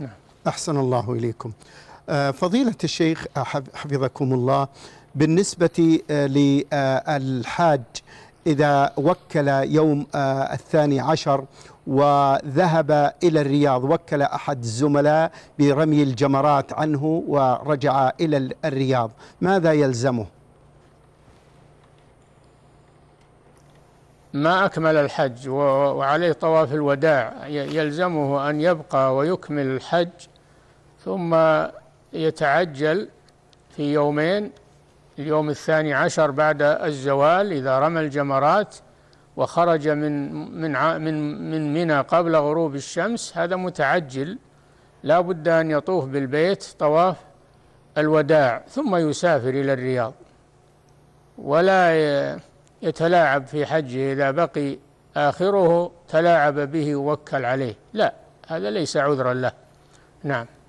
نعم. أحسن الله إليكم آه، فضيلة الشيخ آه، حفظكم الله بالنسبة آه، للحاج إذا وكل يوم الثاني عشر وذهب إلى الرياض وكل أحد الزملاء برمي الجمرات عنه ورجع إلى الرياض ماذا يلزمه؟ ما أكمل الحج وعليه طواف الوداع يلزمه أن يبقى ويكمل الحج ثم يتعجل في يومين اليوم الثاني عشر بعد الزوال إذا رمى الجمرات وخرج من من من من منى قبل غروب الشمس هذا متعجل لا بد أن يطوف بالبيت طواف الوداع ثم يسافر إلى الرياض ولا يتلاعب في حجه إذا بقي آخره تلاعب به ووكل عليه لا هذا ليس عذرا له نعم